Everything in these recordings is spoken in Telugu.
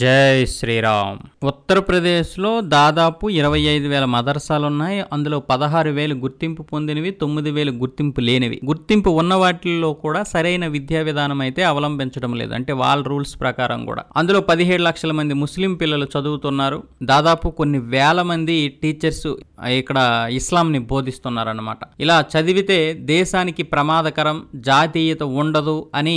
జై శ్రీరామ్ ఉత్తరప్రదేశ్లో దాదాపు ఇరవై ఐదు వేల మదర్సాలు ఉన్నాయి అందులో పదహారు వేలు గుర్తింపు పొందినవి తొమ్మిది వేలు గుర్తింపు లేనివి గుర్తింపు ఉన్న వాటిల్లో కూడా సరైన విద్యా విధానం అయితే అవలంబించడం లేదు అంటే వాళ్ళ రూల్స్ ప్రకారం కూడా అందులో పదిహేడు లక్షల మంది ముస్లిం పిల్లలు చదువుతున్నారు దాదాపు కొన్ని వేల మంది టీచర్స్ ఇక్కడ ఇస్లాంని బోధిస్తున్నారన్నమాట ఇలా చదివితే దేశానికి ప్రమాదకరం జాతీయత ఉండదు అని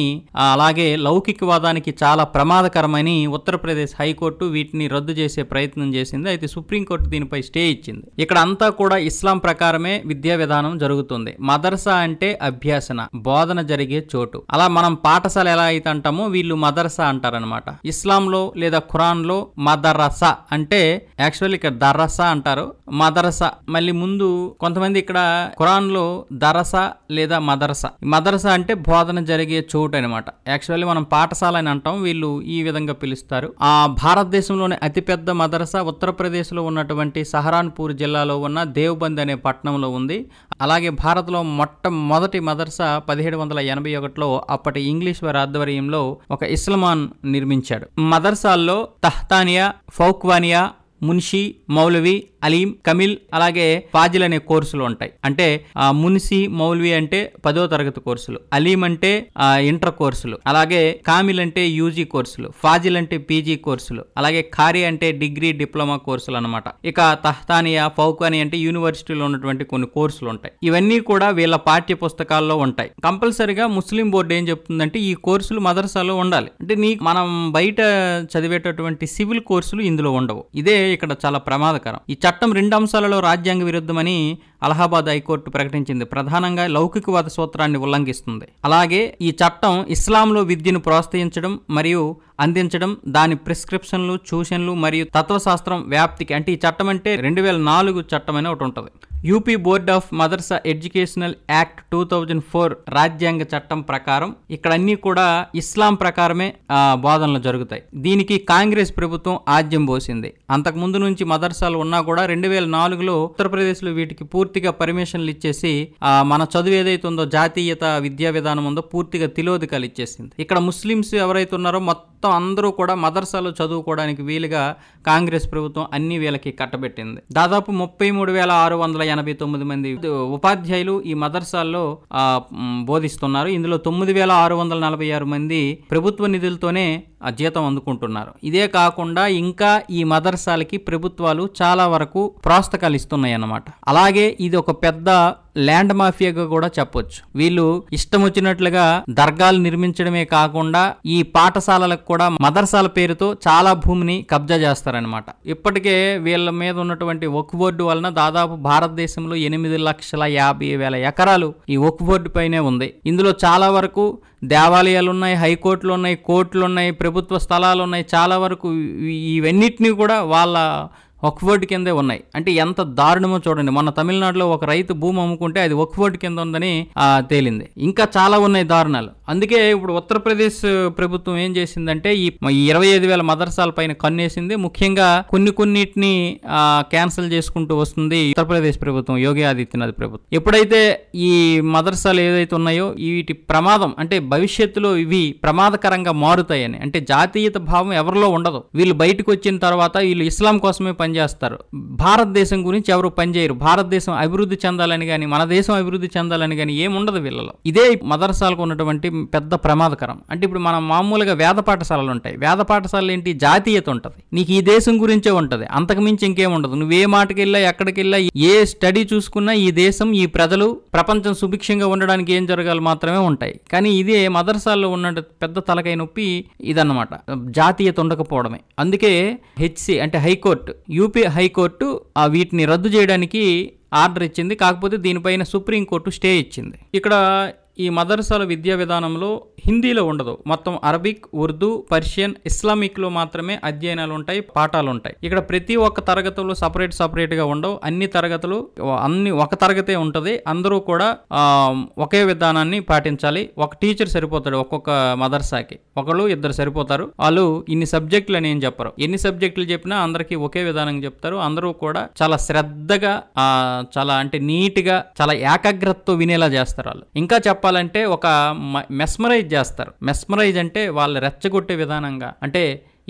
అలాగే లౌకికవాదానికి చాలా ప్రమాదకరమని ఉత్తరప్రదేశ్ హైకోర్టు వీటిని రద్దు చేసే ప్రయత్నం చేసింది అయితే సుప్రీంకోర్టు దీనిపై స్టే ఇచ్చింది ఇక్కడ అంతా కూడా ఇస్లాం ప్రకారమే విద్యా విధానం జరుగుతుంది మదర్సా అంటే అభ్యాసన బోధన జరిగే చోటు అలా మనం పాఠశాల ఎలా అయితే అంటామో వీళ్ళు మదర్సా అంటారనమాట ఇస్లాంలో లేదా ఖురాన్లో మదరసా అంటే యాక్చువల్ ఇక్కడ దర్రస అంటారు మదర్ మదరస మళ్ళీ ముందు కొంతమంది ఇక్కడ ఖురాన్ లో దరస లేదా మదరస మదరస అంటే బోధన జరిగే చోటు అనమాట యాక్చువల్లీ మనం పాఠశాల అని అంటాం వీళ్ళు ఈ విధంగా పిలుస్తారు ఆ భారతదేశంలోని అతిపెద్ద మదరసా ఉత్తరప్రదేశ్ లో ఉన్నటువంటి సహరాన్పూర్ జిల్లాలో ఉన్న దేవ్బంద్ అనే పట్టణంలో ఉంది అలాగే భారత్లో మొట్టమొదటి మదర్సా పదిహేడు వందల ఎనభై ఒకటిలో అప్పటి ఇంగ్లీష్ వారి ఆధ్వర్యంలో ఒక ఇస్లమాన్ నిర్మించాడు మదర్సాల్లో తహ్తానియా ఫౌక్వానియా మున్షి మౌలవి అలీం కమిల్ అలాగే ఫాజిల్ అనే కోర్సులు ఉంటాయి అంటే మున్షి మౌలవి అంటే పదో తరగతి కోర్సులు అలీం అంటే ఇంటర్ కోర్సులు అలాగే కామిల్ అంటే యూజీ కోర్సులు ఫాజిల్ అంటే పీజీ కోర్సులు అలాగే ఖారీ అంటే డిగ్రీ డిప్లొమా కోర్సులు అనమాట ఇక తహ్తానియా ఫౌకానీ అంటే యూనివర్సిటీలో ఉన్నటువంటి కొన్ని కోర్సులు ఉంటాయి ఇవన్నీ కూడా వీళ్ళ పాఠ్య పుస్తకాల్లో ఉంటాయి కంపల్సరిగా ముస్లిం బోర్డు ఏం చెప్తుందంటే ఈ కోర్సులు మదర్సాలో ఉండాలి అంటే నీ మనం బయట చదివేటటువంటి సివిల్ కోర్సులు ఇందులో ఉండవు ఇదే ఇక్కడ చాలా ప్రమాదకరం ఈ చట్టం రెండు అంశాలలో రాజ్యాంగ విరుద్ధమని అలహాబాద్ హైకోర్టు ప్రకటించింది ప్రధానంగా లౌకికవాద సూత్రాన్ని ఉల్లంఘిస్తుంది అలాగే ఈ చట్టం ఇస్లాంలో విద్యను ప్రోత్సహించడం మరియు అందించడం దాని ప్రిస్క్రిప్షన్లు చూషన్లు మరియు తత్వశాస్త్రం వ్యాప్తికి అంటే ఈ చట్టం అంటే రెండు వేల నాలుగు చట్టం అని ఒకటి ఉంటుంది UP board of madrasa educational act two thousand four రాజ్యాంగ చట్టం ప్రకారం ఇక్కడ అన్నీ కూడా ఇస్లాం ప్రకారమే బోధనలు జరుగుతాయి దీనికి కాంగ్రెస్ ప్రభుత్వం ఆద్యం పోసింది అంతకుముందు నుంచి మదర్సాలు ఉన్నా కూడా రెండు వేల నాలుగులో ఉత్తరప్రదేశ్లో వీటికి పూర్తి పూర్తిగా పర్మిషన్లు ఇచ్చేసి మన చదువు ఏదైతే ఉందో జాతీయత విద్యా విధానం ఉందో పూర్తిగా తిలోదికాలు ఇచ్చేసింది ఇక్కడ ముస్లిమ్స్ ఎవరైతే ఉన్నారో మొత్తం మొత్తం అందరూ కూడా మదర్సాలో చదువుకోవడానికి వీలుగా కాంగ్రెస్ ప్రభుత్వం అన్ని వీళ్ళకి కట్టబెట్టింది దాదాపు ముప్పై మూడు వేల ఆరు వందల ఎనభై తొమ్మిది మంది ఉపాధ్యాయులు ఈ మదర్సాల్లో బోధిస్తున్నారు ఇందులో తొమ్మిది వేల ఆరు వందల నలభై ఆరు మంది ప్రభుత్వ నిధులతోనే ఆ జీతం అందుకుంటున్నారు ఇదే కాకుండా ఇంకా ఈ మదర్సాలకి ప్రభుత్వాలు చాలా వరకు ప్రోస్తకాలు ఇస్తున్నాయి అన్నమాట అలాగే ఇది ఒక పెద్ద ల్యాండ్ మాఫియాగా కూడా చెప్పొచ్చు వీళ్ళు ఇష్టం వచ్చినట్లుగా దర్గాలు నిర్మించడమే కాకుండా ఈ పాఠశాలలకు కూడా మదర్సాల పేరుతో చాలా భూమిని కబ్జా చేస్తారనమాట ఇప్పటికే వీళ్ళ మీద ఉన్నటువంటి ఒక్ బోర్డు వలన దాదాపు భారతదేశంలో ఎనిమిది లక్షల యాభై వేల ఎకరాలు ఈ ఒక్ బోర్డు పైనే ఉంది ఇందులో చాలా వరకు దేవాలయాలు ఉన్నాయి హైకోర్టులు ఉన్నాయి కోర్టులు ఉన్నాయి ప్రభుత్వ స్థలాలు ఉన్నాయి చాలా వరకు ఇవన్నిటినీ కూడా వాళ్ళ ఒక్వర్డ్ కిందే ఉన్నాయి అంటే ఎంత దారుణమో చూడండి మన తమిళనాడులో ఒక రైతు భూమి అమ్ముకుంటే అది ఒక్వర్డ్ కింద ఉందని తేలింది ఇంకా చాలా ఉన్నాయి దారుణాలు అందుకే ఇప్పుడు ఉత్తరప్రదేశ్ ప్రభుత్వం ఏం చేసిందంటే ఈ ఇరవై ఐదు వేల మదర్సాల పైన కన్నేసింది ముఖ్యంగా కొన్ని కొన్నిటిని క్యాన్సిల్ చేసుకుంటూ వస్తుంది ఉత్తరప్రదేశ్ ప్రభుత్వం యోగి ఆదిత్యనాథ్ ప్రభుత్వం ఎప్పుడైతే ఈ మదర్సాలు ఏదైతే ఉన్నాయో వీటి ప్రమాదం అంటే భవిష్యత్తులో ఇవి ప్రమాదకరంగా మారుతాయని అంటే జాతీయత భావం ఎవరిలో ఉండదు వీళ్ళు బయటకు వచ్చిన తర్వాత వీళ్ళు ఇస్లాం కోసమే పనిచేస్తారు భారతదేశం గురించి ఎవరు పనిచేయరు భారతదేశం అభివృద్ధి చెందాలని కానీ మన దేశం అభివృద్ధి చెందాలని కానీ ఏముండదు వీళ్ళలో ఇదే మదర్సాలకు ఉన్నటువంటి పెద్ద ప్రమాదకరం అంటే ఇప్పుడు మనం మామూలుగా వేద పాఠశాలలు ఉంటాయి వేద పాఠశాలలు ఏంటి జాతీయత ఉంటుంది నీకు ఈ దేశం గురించే ఉంటుంది అంతకుమించి మించి ఇంకేముండదు నువ్వు ఏ మాటకి వెళ్ళా ఎక్కడికి వెళ్ళా ఏ స్టడీ చూసుకున్నా ఈ దేశం ఈ ప్రజలు ప్రపంచం సుభిక్షంగా ఉండడానికి ఏం జరగాలి మాత్రమే ఉంటాయి కానీ ఇదే మదర్సాల్లో ఉన్న పెద్ద తలకై నొప్పి ఇదన్నమాట జాతీయత ఉండకపోవడమే అందుకే హెచ్సి అంటే హైకోర్టు యూపీ హైకోర్టు ఆ వీటిని రద్దు చేయడానికి ఆర్డర్ ఇచ్చింది కాకపోతే దీనిపైన సుప్రీంకోర్టు స్టే ఇచ్చింది ఇక్కడ ఈ మదర్సాల విద్యా విధానంలో హిందీలో ఉండదు మొత్తం అరబిక్ ఉర్దూ పర్షియన్ ఇస్లామిక్లో మాత్రమే అధ్యయనాలు ఉంటాయి పాఠాలు ఉంటాయి ఇక్కడ ప్రతి ఒక్క తరగతులు సపరేట్ సపరేట్గా ఉండవు అన్ని తరగతులు అన్ని ఒక తరగతే ఉంటుంది అందరూ కూడా ఒకే విధానాన్ని పాటించాలి ఒక టీచర్ సరిపోతాడు ఒక్కొక్క మదర్సాకి ఒకళ్ళు ఇద్దరు సరిపోతారు వాళ్ళు ఇన్ని సబ్జెక్టులు అని ఏం చెప్పరు ఎన్ని సబ్జెక్టులు చెప్పినా అందరికీ ఒకే విధానం చెప్తారు అందరూ కూడా చాలా శ్రద్ధగా చాలా అంటే నీట్గా చాలా ఏకాగ్రతతో వినేలా చేస్తారు వాళ్ళు ఇంకా చెప్ప చెప్పాలంటే ఒక మెస్మరైజ్ చేస్తారు మెస్మరైజ్ అంటే వాళ్ళు రెచ్చగొట్టే విధానంగా అంటే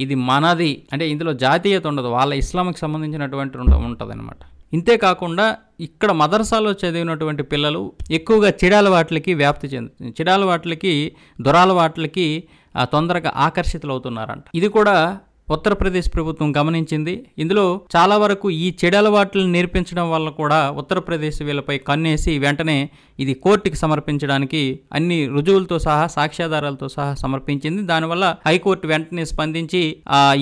ఇది మనది అంటే ఇందులో జాతీయత ఉండదు వాళ్ళ ఇస్లామికి సంబంధించినటువంటి ఉంటుంది అనమాట ఇంతేకాకుండా ఇక్కడ మదర్సాలో చదివినటువంటి పిల్లలు ఎక్కువగా వాటికి వ్యాప్తి చెందుతుంది దురాల వాటికి తొందరగా ఆకర్షితులవుతున్నారంట ఇది కూడా ఉత్తరప్రదేశ్ ప్రభుత్వం గమనించింది ఇందులో చాలా వరకు ఈ చెడు నేర్పించడం వల్ల కూడా ఉత్తరప్రదేశ్ వీళ్ళపై కన్నేసి వెంటనే ఇది కోర్టుకి సమర్పించడానికి అన్ని రుజువులతో సహా సాక్ష్యాధారాలతో సహా సమర్పించింది దానివల్ల హైకోర్టు వెంటనే స్పందించి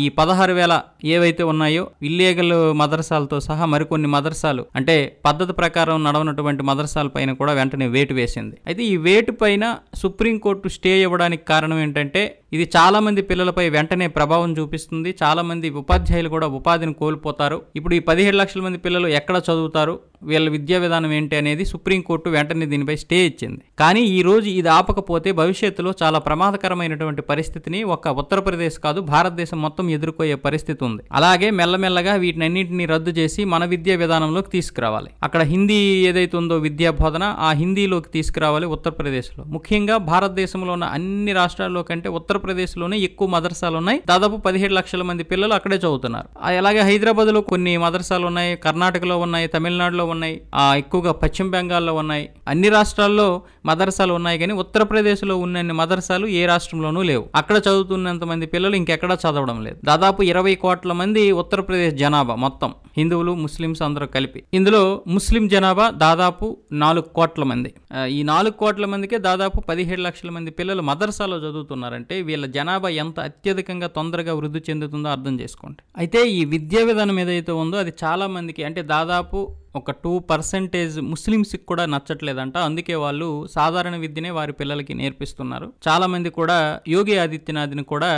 ఈ పదహారు వేల ఏవైతే ఉన్నాయో ఇల్లీగల్ మదర్సాలతో సహా మరికొన్ని మదర్సాలు అంటే పద్ధతి ప్రకారం నడవనటువంటి మదర్సాల పైన కూడా వెంటనే వేటు వేసింది అయితే ఈ వేటు పైన సుప్రీంకోర్టు స్టే ఇవ్వడానికి కారణం ఏంటంటే ఇది చాలామంది పిల్లలపై వెంటనే ప్రభావం చూపిస్తుంది చాలామంది ఉపాధ్యాయులు కూడా ఉపాధిని కోల్పోతారు ఇప్పుడు ఈ పదిహేడు లక్షల మంది పిల్లలు ఎక్కడ చదువుతారు వీళ్ళ విద్యా విధానం ఏంటి అనేది సుప్రీంకోర్టు వెంటనే దీనిపై స్టే ఇచ్చింది కానీ ఈ రోజు ఇది ఆపకపోతే భవిష్యత్తులో చాలా ప్రమాదకరమైనటువంటి పరిస్థితిని ఒక ఉత్తరప్రదేశ్ కాదు భారతదేశం మొత్తం ఎదుర్కొయ్యే పరిస్థితి ఉంది అలాగే మెల్లమెల్లగా వీటినన్నింటినీ రద్దు చేసి మన విద్యా విధానంలోకి తీసుకురావాలి అక్కడ హిందీ ఏదైతే ఉందో విద్యా బోధన ఆ హిందీలోకి తీసుకురావాలి ఉత్తరప్రదేశ్లో ముఖ్యంగా భారతదేశంలో ఉన్న అన్ని రాష్ట్రాల్లో కంటే ఉత్తరప్రదేశ్లోనే ఎక్కువ మదర్సాలు ఉన్నాయి దాదాపు పదిహేడు లక్షల మంది పిల్లలు అక్కడే చదువుతున్నారు అలాగే హైదరాబాద్లో కొన్ని మదర్సాలు ఉన్నాయి కర్ణాటకలో ఉన్నాయి తమిళనాడులో ఉన్నాయి ఎక్కువగా పశ్చిమ బెంగాల్లో ఉన్నాయి అన్ని రాష్ట్రాల్లో మదర్సాలు ఉన్నాయి కానీ ఉత్తరప్రదేశ్లో ఉన్న మదర్సాలు ఏ రాష్ట్రంలోనూ లేవు అక్కడ చదువుతున్నంత మంది పిల్లలు ఇంకెక్కడా చదవడం లేదు దాదాపు ఇరవై కోట్ల మంది ఉత్తరప్రదేశ్ జనాభా మొత్తం హిందువులు ముస్లిమ్స్ అందరూ కలిపి ఇందులో ముస్లిం జనాభా దాదాపు నాలుగు కోట్ల మంది ఈ నాలుగు కోట్ల మందికే దాదాపు పదిహేడు లక్షల మంది పిల్లలు మదర్సాలో చదువుతున్నారంటే వీళ్ళ జనాభా ఎంత అత్యధికంగా తొందరగా వృద్ధి చెందుతుందో అర్థం చేసుకోండి అయితే ఈ విద్యా విధానం ఏదైతే ఉందో అది చాలా మందికి అంటే దాదాపు ఒక టూ పర్సెంటేజ్ ముస్లిమ్స్కి కూడా నచ్చట్లేదంట అందుకే వాళ్ళు సాధారణ విద్యనే వారి పిల్లలకి నేర్పిస్తున్నారు చాలామంది కూడా యోగి ఆదిత్యనాథ్ని కూడా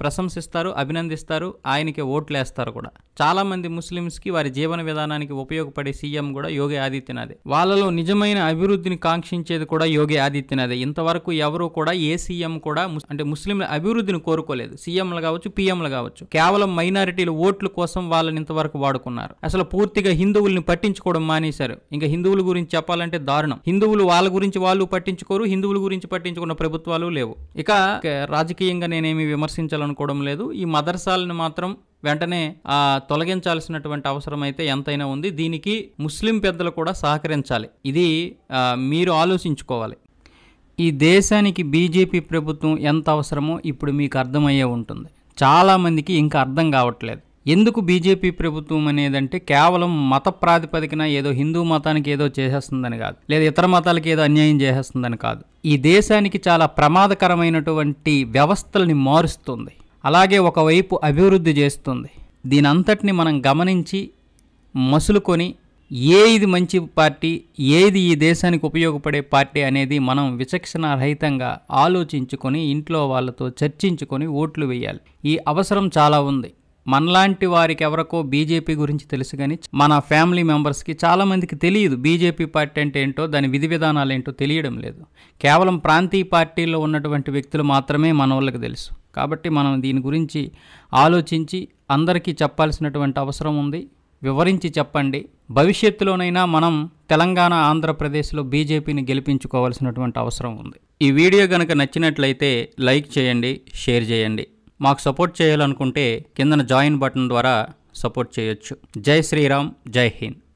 ప్రశంసిస్తారు అభినందిస్తారు ఆయనకి ఓట్లేస్తారు కూడా చాలామంది ముస్లిమ్స్కి వారి జీవన విధానానికి ఉపయోగపడే సీఎం కూడా యోగి ఆదిత్యనాథే వాళ్ళలో నిజమైన అభివృద్ధిని కాంక్షించేది కూడా యోగి ఆదిత్యనాథే ఇంతవరకు ఎవరు కూడా ఏ సీఎం కూడా అంటే ముస్లింల అభివృద్ధిని కోరుకోలేదు సీఎంలు కావచ్చు పిఎంలు కావచ్చు కేవలం మైనారిటీల ఓట్ల కోసం వాళ్ళని ఇంతవరకు వాడుకున్నారు అసలు పూర్తిగా హిందువుల్ని పట్టించుకోవడం మానేశారు ఇంకా హిందువుల గురించి చెప్పాలంటే దారుణం హిందువులు వాళ్ళ గురించి వాళ్ళు పట్టించుకోరు హిందువుల గురించి పట్టించుకున్న ప్రభుత్వాలు లేవు ఇక రాజకీయంగా నేనేమి విమర్శించాలనుకోవడం లేదు ఈ మదర్సాలను మాత్రం వెంటనే ఆ తొలగించాల్సినటువంటి అవసరం అయితే ఎంతైనా ఉంది దీనికి ముస్లిం పెద్దలు కూడా సహకరించాలి ఇది మీరు ఆలోచించుకోవాలి ఈ దేశానికి బీజేపీ ప్రభుత్వం ఎంత అవసరమో ఇప్పుడు మీకు అర్థమయ్యే ఉంటుంది చాలామందికి ఇంకా అర్థం కావట్లేదు ఎందుకు బీజేపీ ప్రభుత్వం అనేదంటే కేవలం మత ప్రాతిపదికన ఏదో హిందూ మతానికి ఏదో చేసేస్తుందని కాదు లేదా ఇతర మతాలకి ఏదో అన్యాయం చేసేస్తుందని కాదు ఈ దేశానికి చాలా ప్రమాదకరమైనటువంటి వ్యవస్థల్ని మారుస్తుంది అలాగే ఒకవైపు అభివృద్ధి చేస్తుంది దీని అంతటిని మనం గమనించి మసులుకొని ఏ ఇది మంచి పార్టీ ఏది ఈ దేశానికి ఉపయోగపడే పార్టీ అనేది మనం విచక్షణ రహితంగా ఆలోచించుకొని ఇంట్లో వాళ్ళతో చర్చించుకొని ఓట్లు వేయాలి ఈ అవసరం చాలా ఉంది మనలాంటి వారికి ఎవరికో బీజేపీ గురించి తెలుసు కానీ మన ఫ్యామిలీ మెంబర్స్కి చాలామందికి తెలియదు బీజేపీ పార్టీ అంటే ఏంటో దాని విధి విధానాలు ఏంటో తెలియడం లేదు కేవలం ప్రాంతీయ పార్టీల్లో ఉన్నటువంటి వ్యక్తులు మాత్రమే మన వాళ్ళకి తెలుసు కాబట్టి మనం దీని గురించి ఆలోచించి అందరికీ చెప్పాల్సినటువంటి అవసరం ఉంది వివరించి చెప్పండి భవిష్యత్తులోనైనా మనం తెలంగాణ ఆంధ్రప్రదేశ్లో బీజేపీని గెలిపించుకోవాల్సినటువంటి అవసరం ఉంది ఈ వీడియో కనుక నచ్చినట్లయితే లైక్ చేయండి షేర్ చేయండి మాకు సపోర్ట్ చేయాలనుకుంటే కిందన జాయిన్ బటన్ ద్వారా సపోర్ట్ చేయొచ్చు జై శ్రీరామ్ జై హింద్